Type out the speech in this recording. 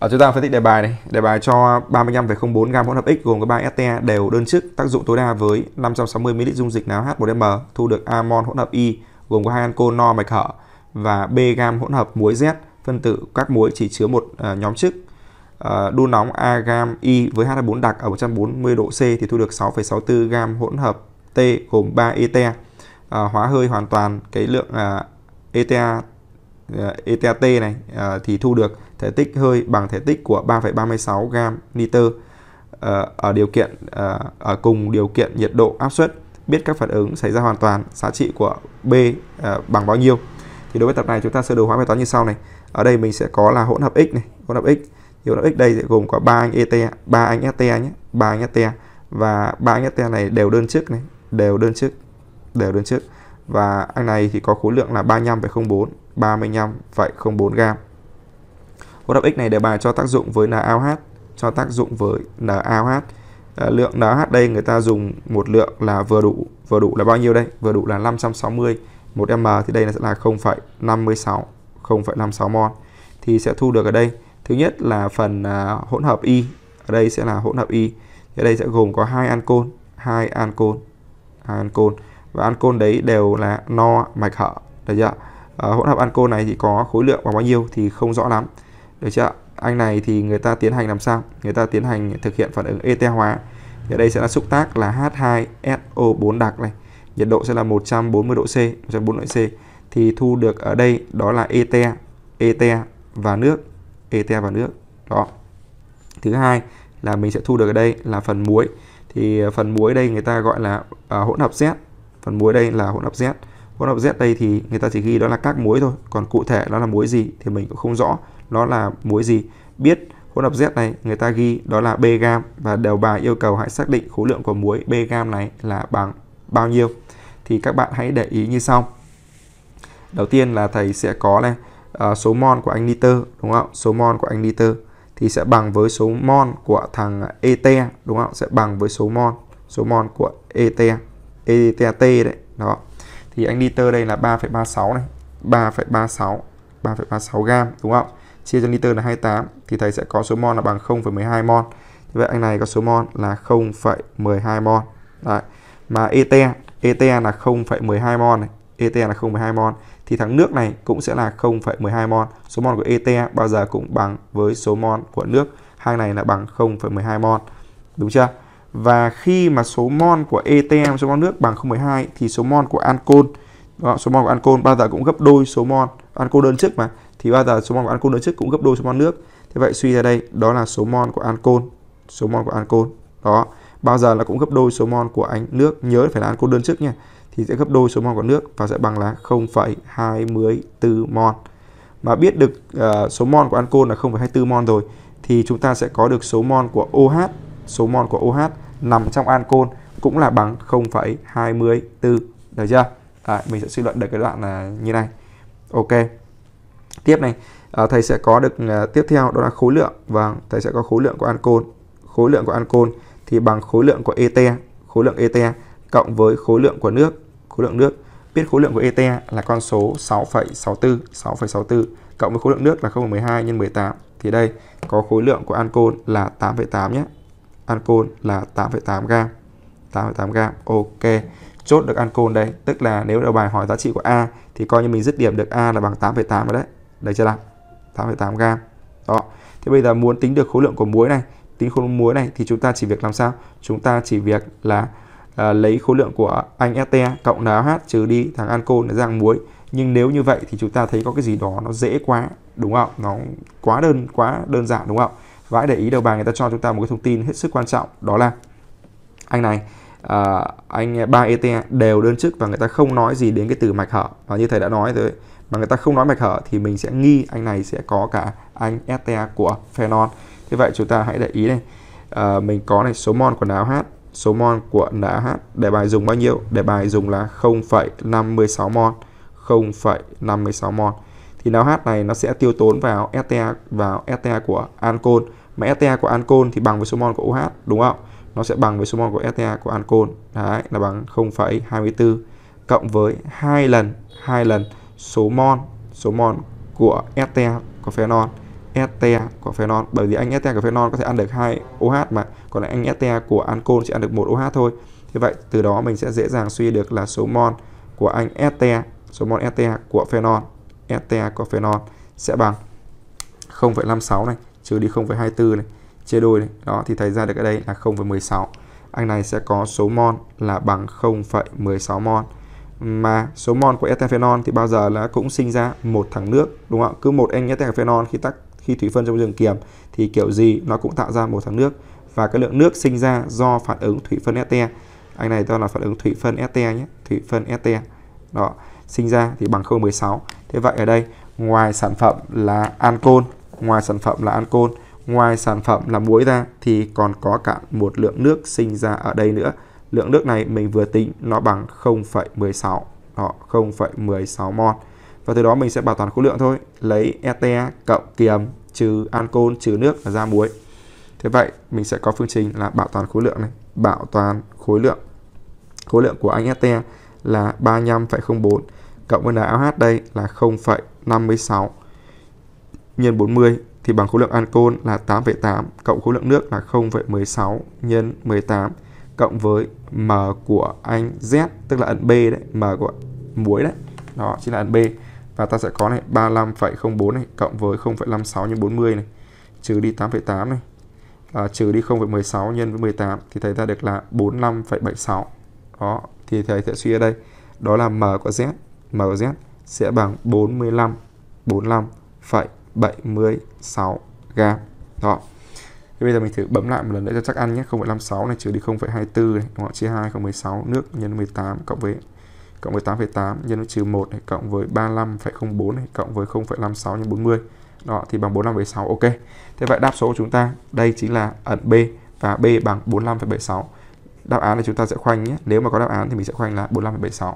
Ở ờ, chúng ta phân tích đề bài này, đề bài cho 35,04 gam hỗn hợp X gồm có 3 este đều đơn chức tác dụng tối đa với 560 ml dung dịch nào H1M thu được amon hỗn hợp Y gồm có hai ancol no mạch hở và B gam hỗn hợp muối Z phân tử các muối chỉ chứa một uh, nhóm chức uh, đun nóng A gam Y với H4 đặc ở 140 độ C thì thu được 6,64 gam hỗn hợp T gồm 3 este uh, hóa hơi hoàn toàn cái lượng uh, ETA uh, ETAT này uh, thì thu được thể tích hơi bằng thể tích của 3,36 gam nitơ ở điều kiện ờ, ở cùng điều kiện nhiệt độ áp suất biết các phản ứng xảy ra hoàn toàn giá trị của B ờ, bằng bao nhiêu thì đối với tập này chúng ta sơ đồ hóa bài toán như sau này ở đây mình sẽ có là hỗn hợp x này hỗn hợp x hỗn hợp x đây sẽ gồm có ba anh et ba anh st nhé ba anh st và ba anh st này đều đơn chức này đều đơn chức đều đơn chức và anh này thì có khối lượng là 35,04 35,04 gam hỗn hợp x này đề bài cho tác dụng với NaOH cho tác dụng với NaOH à, ờ, lượng NaOH đây người ta dùng một lượng là vừa đủ vừa đủ là bao nhiêu đây vừa đủ là 560 1 m thì đây sẽ là 0,56 0,56 mol thì sẽ thu được ở đây thứ nhất là phần à, hỗn hợp y ở đây sẽ là hỗn hợp y thì ở đây sẽ gồm có hai ancol hai ancol hai ancol và ancol đấy đều là no mạch hở được chưa à, hỗn hợp ancol này thì có khối lượng bằng bao nhiêu thì không rõ lắm được chưa anh này thì người ta tiến hành làm sao người ta tiến hành thực hiện phản ứng ete hóa thì ở đây sẽ là xúc tác là H2SO4 đặc này nhiệt độ sẽ là 140 độ C 140 độ C thì thu được ở đây đó là ete ete và nước ete và nước đó thứ hai là mình sẽ thu được ở đây là phần muối thì ờ, phần muối đây người ta gọi là à, hỗn hợp Z phần muối đây là hỗn hợp Z hỗn hợp Z đây thì người ta chỉ ghi đó là các muối thôi còn cụ thể đó là muối gì thì mình cũng không rõ nó là muối gì biết khối lập Z này người ta ghi đó là B gam và đầu bài yêu cầu hãy xác định khối lượng của muối B gam này là bằng bao nhiêu thì các bạn hãy để ý như sau đầu tiên là thầy sẽ có này ờ, số mol của anh nitơ đúng không số mol của anh nitơ thì sẽ bằng với số mol của thằng ete đúng không sẽ bằng với số mol số mol của ete ETT e đấy đó thì anh đi tơ đây là 3,36 này 3,36 3,36 gam đúng không chia cho liter là 28 thì thầy sẽ có số mol là bằng 0,12 mol. Như vậy anh này có số mol là 0,12 mol. Đấy. Mà ete, ete là 0,12 mol này, Ete là 0,12 mol thì thằng nước này cũng sẽ là 0,12 mol. Số mol của ete bao giờ cũng bằng với số mol của nước. Hai này là bằng 0,12 mol. Đúng chưa? Và khi mà số mol của ete, số mol nước bằng 0,12 thì số mol của ancol số mol của ancol bao giờ cũng gấp đôi số mol ancol đơn trước mà thì bao giờ số mol của ancol nữa trước cũng gấp đôi số mol nước thế vậy suy ra đây đó là số mol của ancol số mol của ancol đó bao giờ là cũng gấp đôi số mol của ánh nước nhớ phải là ancol đơn chức nha thì sẽ gấp đôi số mol của nước và sẽ bằng là 0,24 mol mà biết được uh, số mol của ancol là 0,24 mol rồi thì chúng ta sẽ có được số mol của OH số mol của OH nằm trong ancol cũng là bằng 0,24 được chưa? Đấy, mình sẽ suy luận được cái đoạn là như này. Ok tiếp này à, thầy sẽ có được à, tiếp theo đó là khối lượng và vâng, thầy sẽ có khối lượng của ancol khối lượng của ancol thì bằng khối lượng của ete khối lượng ete cộng với khối lượng của nước khối lượng nước biết khối lượng của ete là con số 6,64 6,64 cộng với khối lượng nước là 0,12 nhân 18 thì đây có khối lượng của ancol là 8,8 nhé ancol là 8,8 gram 8,8 gram ok chốt được ancol đây tức là nếu đầu bài hỏi giá trị của a thì coi như mình dứt điểm được a là bằng 8,8 rồi đấy Đấy chưa nào? 8,8 gram. Đó. Thế bây giờ muốn tính được khối lượng của muối này, tính khối lượng muối này thì chúng ta chỉ việc làm sao? Chúng ta chỉ việc là à, lấy khối lượng của anh ST cộng NaOH trừ đi thằng ancol để ra muối. Nhưng nếu như vậy thì chúng ta thấy có cái gì đó nó dễ quá, đúng không? Nó quá đơn quá đơn giản đúng không? Vãi để ý đầu bài người ta cho chúng ta một cái thông tin hết sức quan trọng đó là anh này à, anh ba ET đều đơn chức và người ta không nói gì đến cái từ mạch hở và như thầy đã nói rồi mà người ta không nói mạch hở thì mình sẽ nghi anh này sẽ có cả anh STA của phenol thế vậy chúng ta hãy để ý này à, mình có này số mol của nào H số mol của nào H để bài dùng bao nhiêu đề bài dùng là 0,56 mol 0,56 mol thì nào H này nó sẽ tiêu tốn vào STA vào STA của ancol mà STA của ancol thì bằng với số mol của OH đúng không nó sẽ bằng với số mol của STA của ancol đấy là bằng 0,24 cộng với hai lần hai lần số mol số mol của este của phenol este của phenol bởi vì anh este của phenol có thể ăn được hai OH mà còn anh este của ancol chỉ ăn được một OH thôi như vậy từ đó mình sẽ dễ dàng suy được là số mol của anh este số mol este của phenol este của phenol sẽ bằng 0,56 này trừ đi 0,24 này chia đôi này đó thì thấy ra được ở đây là 0,16 anh này sẽ có số mol là bằng 0,16 mol mà số mol của ethanol thì bao giờ là cũng sinh ra một thằng nước đúng không ạ cứ một anh ethanol khi tắc khi thủy phân trong môi kiềm thì kiểu gì nó cũng tạo ra một thằng nước và cái lượng nước sinh ra do phản ứng thủy phân este anh này cho là phản ứng thủy phân este nhé thủy phân este đó sinh ra thì bằng 016 thế vậy ở đây ngoài sản phẩm là ancol ngoài sản phẩm là ancol ngoài sản phẩm là muối ra thì còn có cả một lượng nước sinh ra ở đây nữa lượng nước này mình vừa tính nó bằng 0,16 đó 0,16 mol và từ đó mình sẽ bảo toàn khối lượng thôi lấy ete cộng kiềm trừ ancol trừ nước và ra muối thế vậy mình sẽ có phương trình là bảo toàn khối lượng này bảo toàn khối lượng khối lượng của anh ete là 35,04 cộng với NaOH đây là 0,56 nhân 40 thì bằng khối lượng ancol là 8,8 cộng khối lượng nước là 0,16 nhân 18 cộng với m của anh Z tức là ẩn B đấy, m của muối đấy. Đó chính là ẩn B. Và ta sẽ có này 35,04 này cộng với 0,56 nhân 40 này trừ đi 8,8 này à, trừ đi 0,16 nhân với 18 thì thầy ta được là 45,76. Đó, thì thầy sẽ suy ở đây đó là m của z, m của z sẽ bằng 45 45,76 gam. Đó. Thế bây giờ mình thử bấm lại một lần nữa cho chắc ăn nhé 0,56 này trừ đi 0,24 này đúng không? chia 2 0,16 nước nhân 18 cộng với cộng với 8,8 nhân với trừ 1 này cộng với 35,04 này cộng với 0,56 nhân 40 đó thì bằng 45,76 ok thế vậy đáp số của chúng ta đây chính là ẩn B và B bằng 45,76 đáp án là chúng ta sẽ khoanh nhé nếu mà có đáp án thì mình sẽ khoanh là 45,76